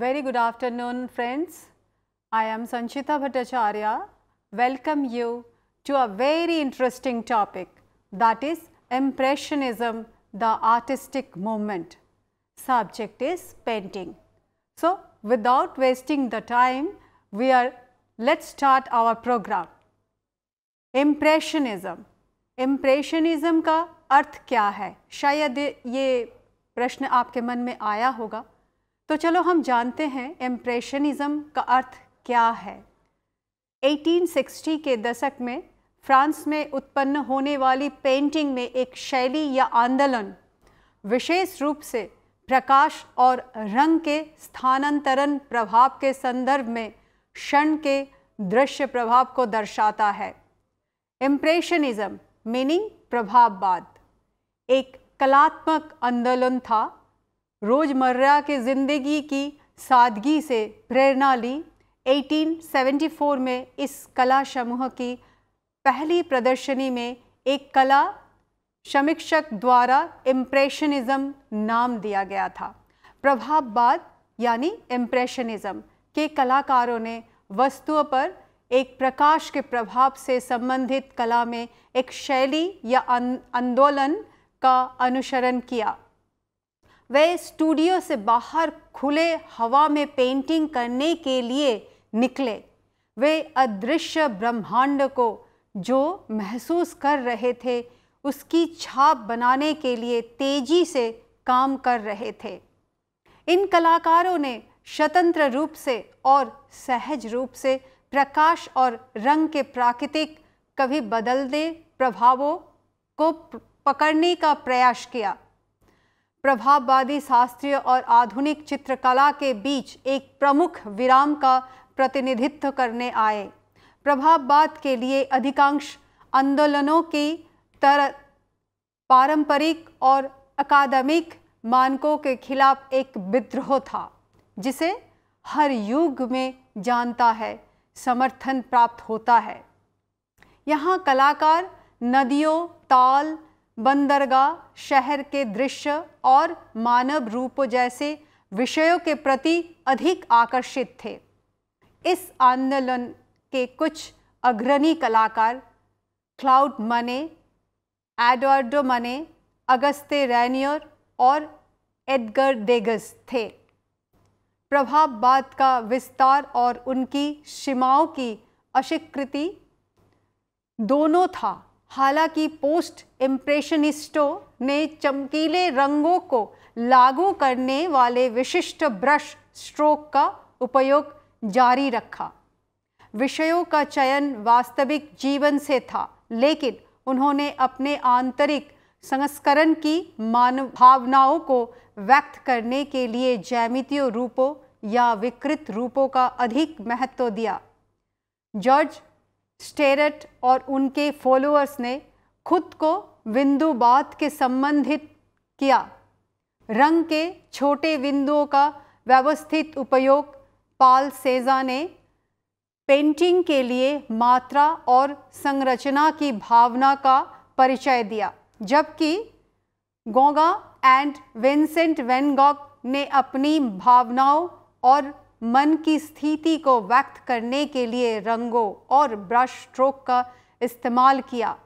Very good afternoon friends. I am Sanchita Bhattacharya. Welcome you to a very interesting topic that is Impressionism, the artistic movement. Subject is painting. So without wasting the time, we are let's start our program. Impressionism. Impressionism ka arth kya hai shayad ye प्रश्न आपके मन में आया होगा तो चलो हम जानते हैं इम्प्रेशनिज्म का अर्थ क्या है 1860 के दशक में फ्रांस में उत्पन्न होने वाली पेंटिंग में एक शैली या आंदोलन विशेष रूप से प्रकाश और रंग के स्थानांतरण प्रभाव के संदर्भ में क्षण के दृश्य प्रभाव को दर्शाता है इम्प्रेशनिज्म मीनिंग प्रभाववाद एक कलात्मक आंदोलन था रोज़मर्रा के ज़िंदगी की सादगी से प्रेरणा ली 1874 में इस कला समूह की पहली प्रदर्शनी में एक कला समीक्षक द्वारा इम्प्रेशनिज़म नाम दिया गया था प्रभाववाद यानी इम्प्रेशनिज़म के कलाकारों ने वस्तुओं पर एक प्रकाश के प्रभाव से संबंधित कला में एक शैली या अं-, आंदोलन का अनुसरण किया वे स्टूडियो से बाहर खुले हवा में पेंटिंग करने के लिए निकले वे अदृश्य ब्रह्मांड को जो महसूस कर रहे थे उसकी छाप बनाने के लिए तेजी से काम कर रहे थे इन कलाकारों ने स्वतंत्र रूप से और सहज रूप से प्रकाश और रंग के प्राकृतिक कभी बदलते प्रभावों को पकड़ने का प्रयास किया प्रभाववादी शास्त्रीय और आधुनिक चित्रकला के बीच एक प्रमुख विराम का प्रतिनिधित्व करने आए प्रभाववाद के लिए अधिकांश आंदोलनों की तरह पारंपरिक और अकादमिक मानकों के खिलाफ एक विद्रोह था जिसे हर युग में जानता है समर्थन प्राप्त होता है यहाँ कलाकार नदियों ताल बंदरगाह शहर के दृश्य और मानव रूप जैसे विषयों के प्रति अधिक आकर्षित थे इस आंदोलन के कुछ अग्रणी कलाकार क्लाउड मने एडवर्डो मने अगस्ते रैनियर और एडगर डेगस थे प्रभाववाद का विस्तार और उनकी सीमाओं की अस्वीकृति दोनों था हालांकि पोस्ट इम्प्रेशनिस्टों ने चमकीले रंगों को लागू करने वाले विशिष्ट ब्रश स्ट्रोक का उपयोग जारी रखा विषयों का चयन वास्तविक जीवन से था लेकिन उन्होंने अपने आंतरिक संस्करण की मानव भावनाओं को व्यक्त करने के लिए जैमितीय रूपों या विकृत रूपों का अधिक महत्व दिया जॉर्ज स्टेरट और उनके फॉलोअर्स ने खुद को बात के संबंधित किया रंग के छोटे बिंदुओं का व्यवस्थित उपयोग पाल सेजा ने पेंटिंग के लिए मात्रा और संरचना की भावना का परिचय दिया जबकि गोगा एंड विंसेंट वेनगॉक ने अपनी भावनाओं और मन की स्थिति को व्यक्त करने के लिए रंगों और ब्रश स्ट्रोक का इस्तेमाल किया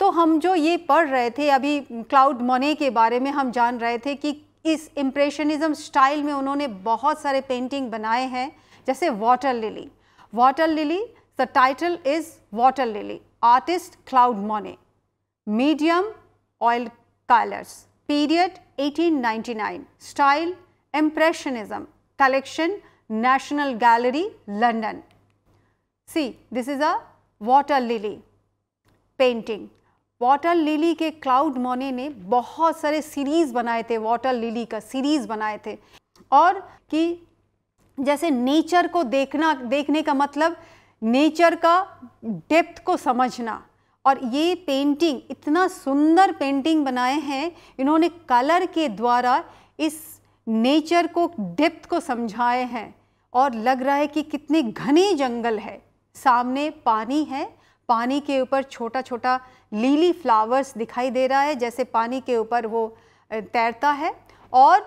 तो हम जो ये पढ़ रहे थे अभी क्लाउड मोने के बारे में हम जान रहे थे कि इस इम्प्रेशनिज्म स्टाइल में उन्होंने बहुत सारे पेंटिंग बनाए हैं जैसे water lily water lily the title is water lily artist Claude Monet medium oil colours period 1899 style impressionism collection National Gallery, London. See, this is a water lily painting. Water lily के Claude Monet ने बहुत सारे series बनाए थे water lily का series बनाए थे और कि जैसे नेचर को देखना देखने का मतलब नेचर का डेप्थ को समझना और ये पेंटिंग इतना सुंदर पेंटिंग बनाए हैं इन्होंने कलर के द्वारा इस नेचर को डेप्थ को समझाए हैं और लग रहा है कि कितने घने जंगल है सामने पानी है पानी के ऊपर छोटा छोटा लीली फ्लावर्स दिखाई दे रहा है जैसे पानी के ऊपर वो तैरता है और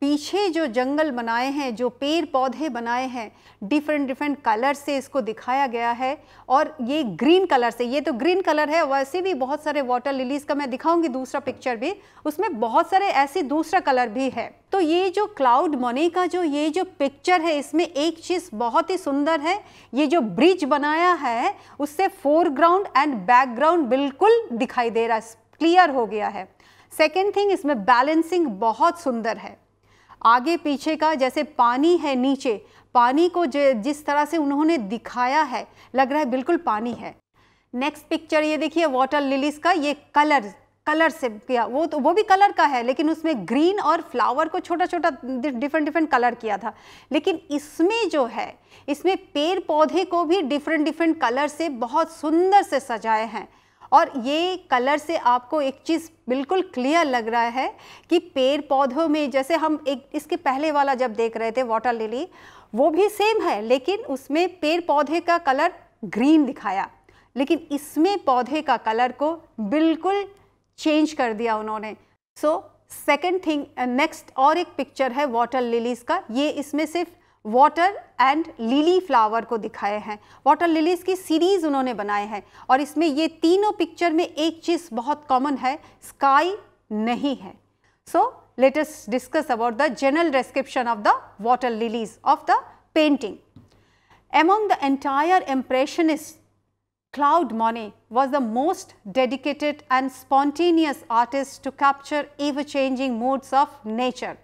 पीछे जो जंगल बनाए हैं जो पेड़ पौधे बनाए हैं डिफरेंट डिफरेंट कलर से इसको दिखाया गया है और ये ग्रीन कलर से ये तो ग्रीन कलर है वैसे भी बहुत सारे वाटर लिलीज का मैं दिखाऊंगी दूसरा पिक्चर भी उसमें बहुत सारे ऐसे दूसरा कलर भी है तो ये जो क्लाउड मनी का जो ये जो पिक्चर है इसमें एक चीज़ बहुत ही सुंदर है ये जो ब्रिज बनाया है उससे फोरग्राउंड एंड बैकग्राउंड बिल्कुल दिखाई दे रहा है क्लियर हो गया है सेकेंड थिंग इसमें बैलेंसिंग बहुत सुंदर है आगे पीछे का जैसे पानी है नीचे पानी को जिस तरह से उन्होंने दिखाया है लग रहा है बिल्कुल पानी है नेक्स्ट पिक्चर ये देखिए वाटर लिलीज का ये कलर कलर से किया वो तो वो भी कलर का है लेकिन उसमें ग्रीन और फ्लावर को छोटा छोटा डिफरेंट डिफरेंट कलर किया था लेकिन इसमें जो है इसमें पेड़ पौधे को भी डिफरेंट डिफरेंट कलर से बहुत सुंदर से सजाए हैं और ये कलर से आपको एक चीज़ बिल्कुल क्लियर लग रहा है कि पेड़ पौधों में जैसे हम एक इसके पहले वाला जब देख रहे थे वाटर लिली वो भी सेम है लेकिन उसमें पेड़ पौधे का कलर ग्रीन दिखाया लेकिन इसमें पौधे का कलर को बिल्कुल चेंज कर दिया उन्होंने सो सेकेंड थिंग नेक्स्ट और एक पिक्चर है वाटर लिलीज़ का ये इसमें सिर्फ वाटर एंड लिली फ्लावर को दिखाए हैं वाटर लिलीज की सीरीज उन्होंने बनाए हैं और इसमें ये तीनों पिक्चर में एक चीज बहुत कॉमन है स्काई नहीं है so latest discuss about the general description of the water lilies of the painting among the entire impressionist Claude Monet was the most dedicated and spontaneous artist to capture ever changing moods of nature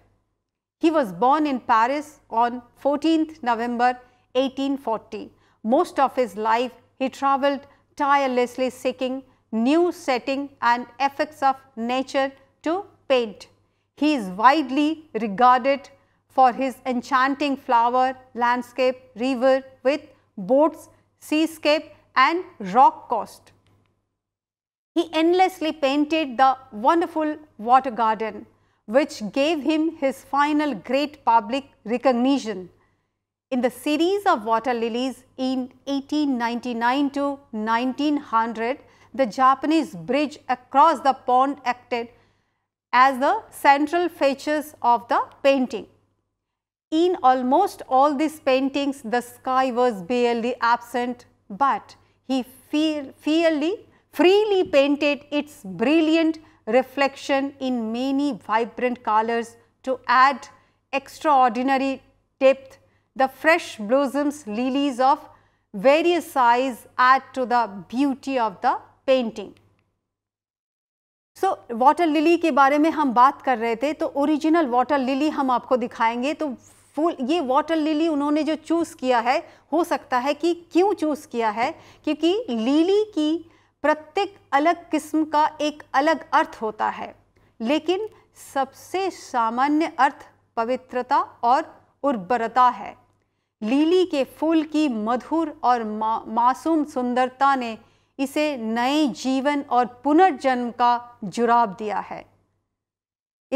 He was born in Paris on 14th November 1840. Most of his life he travelled tirelessly seeking new setting and effects of nature to paint. He is widely regarded for his enchanting flower, landscape, river with boats, seascape and rock coast. He endlessly painted the wonderful water garden which gave him his final great public recognition. In the series of water lilies in 1899 to 1900, the Japanese bridge across the pond acted as the central features of the painting. In almost all these paintings, the sky was barely absent, but he fearly, freely painted its brilliant reflection in many vibrant colors to add extraordinary depth. The fresh blossoms, lilies of various size add to the beauty of the painting. So water lily के बारे में हम बात कर रहे थे तो original water lily हम आपको दिखाएंगे तो फूल ये वाटर लिली उन्होंने जो चूज़ किया है हो सकता है कि क्यों चूज़ किया है क्योंकि लिली की प्रत्येक अलग किस्म का एक अलग अर्थ होता है लेकिन सबसे सामान्य अर्थ पवित्रता और उर्वरता है लीली के फूल की मधुर और मा, मासूम सुंदरता ने इसे नए जीवन और पुनर्जन्म का जुराब दिया है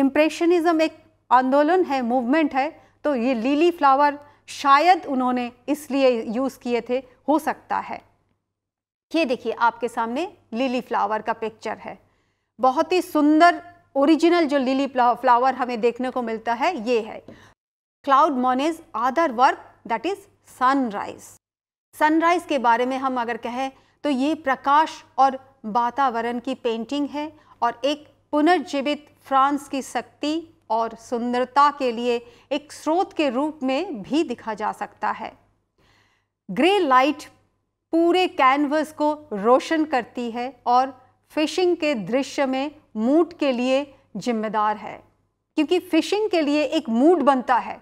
इम्प्रेशनिज्म एक आंदोलन है मूवमेंट है तो ये लीली फ्लावर शायद उन्होंने इसलिए यूज़ किए थे हो सकता है ये देखिए आपके सामने लिली फ्लावर का पिक्चर है बहुत ही सुंदर ओरिजिनल जो लिली फ्लावर हमें देखने को मिलता है ये है Claude Monet's other work that is sunrise sunrise के बारे में हम अगर कहें तो ये प्रकाश और वातावरण की पेंटिंग है और एक पुनर्जीवित फ्रांस की शक्ति और सुंदरता के लिए एक स्रोत के रूप में भी दिखा जा सकता है ग्रे लाइट पूरे कैनवस को रोशन करती है और फिशिंग के दृश्य में मूड के लिए जिम्मेदार है क्योंकि फिशिंग के लिए एक मूड बनता है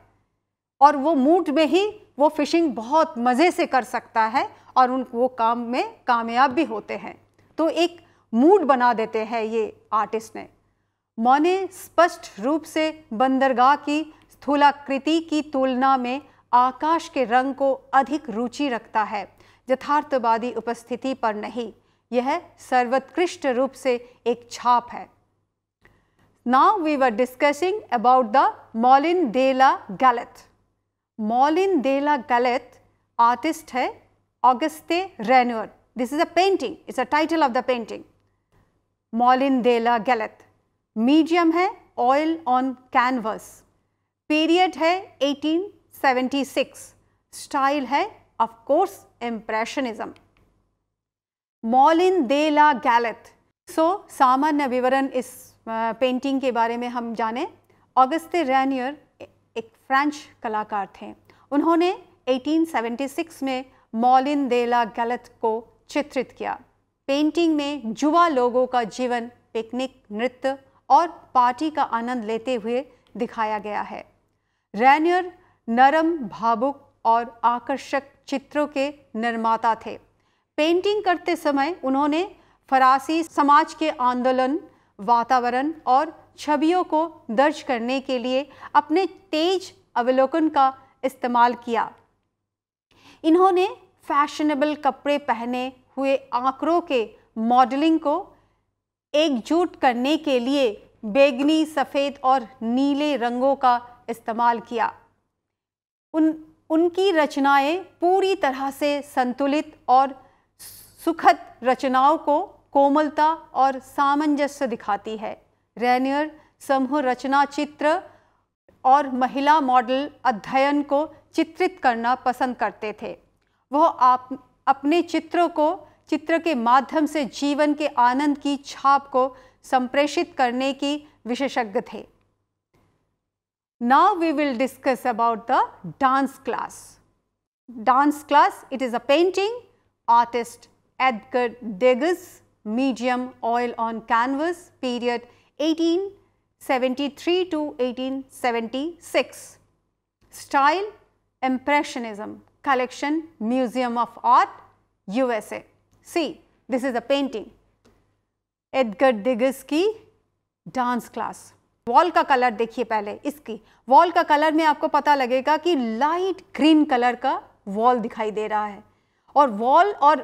और वो मूड में ही वो फिशिंग बहुत मज़े से कर सकता है और उन वो काम में कामयाब भी होते हैं तो एक मूड बना देते हैं ये आर्टिस्ट ने मौने स्पष्ट रूप से बंदरगाह की स्थूलाकृति की तुलना में आकाश के रंग को अधिक रुचि रखता है यथार्थवादी उपस्थिति पर नहीं यह सर्वोत्कृष्ट रूप से एक छाप है now we were discussing about the Moulin de la Galette Moulin de la Galette artist है Auguste Renoir this is a painting it's a title of the painting Moulin de la Galette medium है ऑयल ऑन कैनवस पीरियड है 1876 style है of course impressionism. Moulin de la Galette so सामान्य विवरण इस painting के बारे में हम जाने ऑगस्ते रैनियर एक फ्रेंच कलाकार थे उन्होंने 1876 में मॉलिन दे ला गैलेथ को चित्रित किया पेंटिंग में जुवा लोगों का जीवन पिकनिक नृत्य और पार्टी का आनंद लेते हुए दिखाया गया है रैनियर नरम भावुक और आकर्षक चित्रों के निर्माता थे पेंटिंग करते समय उन्होंने फरासी समाज के आंदोलन वातावरण और छवियों को दर्ज करने के लिए अपने तेज अवलोकन का इस्तेमाल किया इन्होंने फैशनेबल कपड़े पहने हुए आंकड़ों के मॉडलिंग को एकजुट करने के लिए बेगनी सफ़ेद और नीले रंगों का इस्तेमाल किया उन उनकी रचनाएं पूरी तरह से संतुलित और सुखद रचनाओं को कोमलता और सामंजस्य दिखाती है रैनियर समूह रचना चित्र और महिला मॉडल अध्ययन को चित्रित करना पसंद करते थे वह आप अपने चित्रों को चित्र के माध्यम से जीवन के आनंद की छाप को संप्रेषित करने की विशेषज्ञ थे Now we will discuss about the dance class. Dance class, it is a painting, artist Edgar Degas, medium oil on canvas, period 1873 to 1876. Style, Impressionism, collection, Museum of Art, USA. See, this is a painting, Edgar Degas dance class. Wall का colour देखिए पहले इसकी wall का colour में आपको पता लगेगा कि लाइट ग्रीन कलर का वॉल दिखाई दे रहा है और वॉल और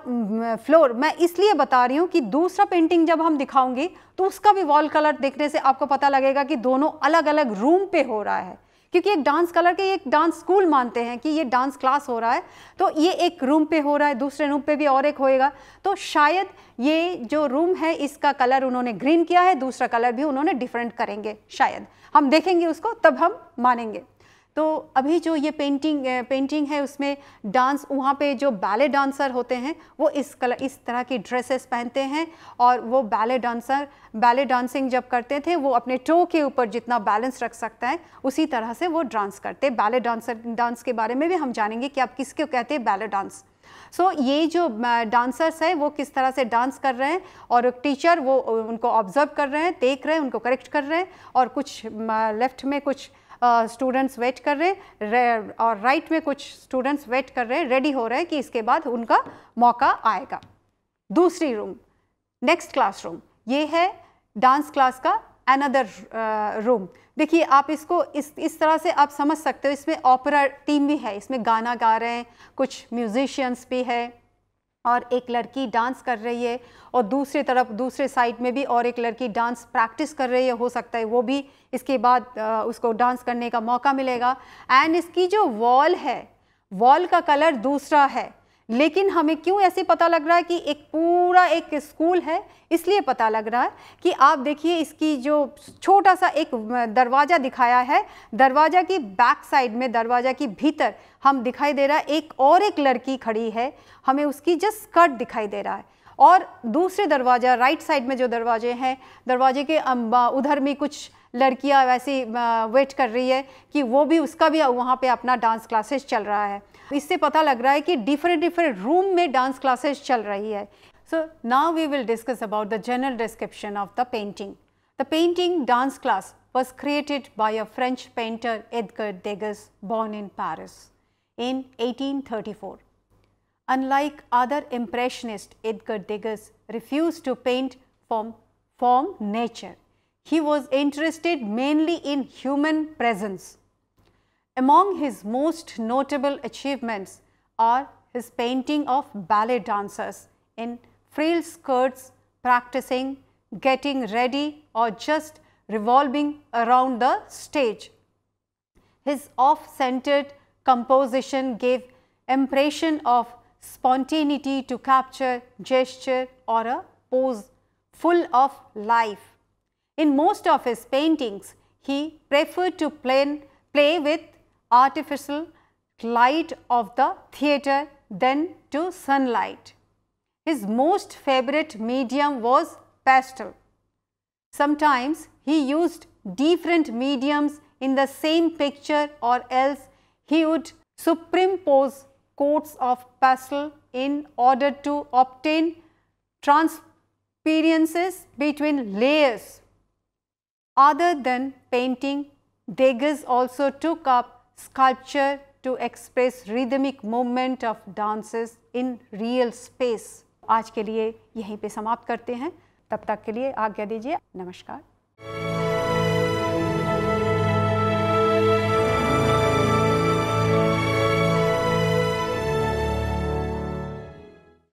फ्लोर मैं इसलिए बता रही हूँ कि दूसरा पेंटिंग जब हम दिखाऊंगी तो उसका भी वॉल कलर देखने से आपको पता लगेगा कि दोनों अलग अलग रूम पे हो रहा है क्योंकि एक डांस कलर के एक डांस स्कूल मानते हैं कि ये डांस क्लास हो रहा है तो ये एक रूम पे हो रहा है दूसरे रूम पे भी और एक होएगा तो शायद ये जो रूम है इसका कलर उन्होंने ग्रीन किया है दूसरा कलर भी उन्होंने डिफरेंट करेंगे शायद हम देखेंगे उसको तब हम मानेंगे तो अभी जो ये पेंटिंग पेंटिंग है उसमें डांस वहाँ पे जो बैले डांसर होते हैं वो इस कलर इस तरह की ड्रेसेस पहनते हैं और वो बैले डांसर बैले डांसिंग जब करते थे वो अपने टो के ऊपर जितना बैलेंस रख सकता है उसी तरह से वो डांस करते बैले डांसर डांस के बारे में भी हम जानेंगे कि आप किसको कहते हैं बैले डांस सो so, ये जो डांसर्स हैं वो किस तरह से डांस कर रहे हैं और टीचर वो उनको ऑब्जर्व कर रहे हैं देख रहे हैं उनको करेक्ट कर रहे हैं और कुछ लेफ्ट में कुछ स्टूडेंट्स वेट कर रहे और राइट में कुछ स्टूडेंट्स वेट कर रहे रेडी हो रहे हैं कि इसके बाद उनका मौका आएगा दूसरी रूम नेक्स्ट क्लासरूम ये है डांस क्लास का अनदर रूम देखिए आप इसको इस इस तरह से आप समझ सकते हो इसमें ऑपरा टीम भी है इसमें गाना गा रहे हैं कुछ म्यूजिशियंस भी है और एक लड़की डांस कर रही है और दूसरी तरफ दूसरे साइड में भी और एक लड़की डांस प्रैक्टिस कर रही है हो सकता है वो भी इसके बाद उसको डांस करने का मौका मिलेगा एंड इसकी जो वॉल है वॉल का कलर दूसरा है लेकिन हमें क्यों ऐसे पता लग रहा है कि एक पूरा एक स्कूल है इसलिए पता लग रहा है कि आप देखिए इसकी जो छोटा सा एक दरवाज़ा दिखाया है दरवाज़ा की बैक साइड में दरवाज़ा की भीतर हम दिखाई दे रहा है एक और एक लड़की खड़ी है हमें उसकी जस्ट स्कर्ट दिखाई दे रहा है और दूसरे दरवाज़ा राइट साइड में जो दरवाजे हैं दरवाजे के उधर में कुछ लड़कियाँ वैसी वेट कर रही है कि वो भी उसका भी वहाँ पर अपना डांस क्लासेस चल रहा है इससे पता लग रहा है कि डिफरेंट डिफरेंट रूम में डांस क्लासेस चल रही है So now we will discuss about the general description of the painting. The painting dance class was created by a French painter Edgar Degas born in Paris in 1834. Unlike other Impressionists, Edgar Degas refused to paint from, from nature. He was interested mainly in human presence. Among his most notable achievements are his painting of ballet dancers in frill skirts practicing, getting ready or just revolving around the stage. His off-centered composition gave impression of spontaneity to capture gesture or a pose full of life. In most of his paintings, he preferred to play, play with artificial light of the theatre than to sunlight. His most favorite medium was pastel. Sometimes he used different mediums in the same picture or else he would superimpose coats of pastel in order to obtain transparencies between layers. Other than painting, Degas also took up sculpture to express rhythmic movement of dances in real space. आज के लिए यहीं पे समाप्त करते हैं तब तक के लिए आज्ञा दीजिए नमस्कार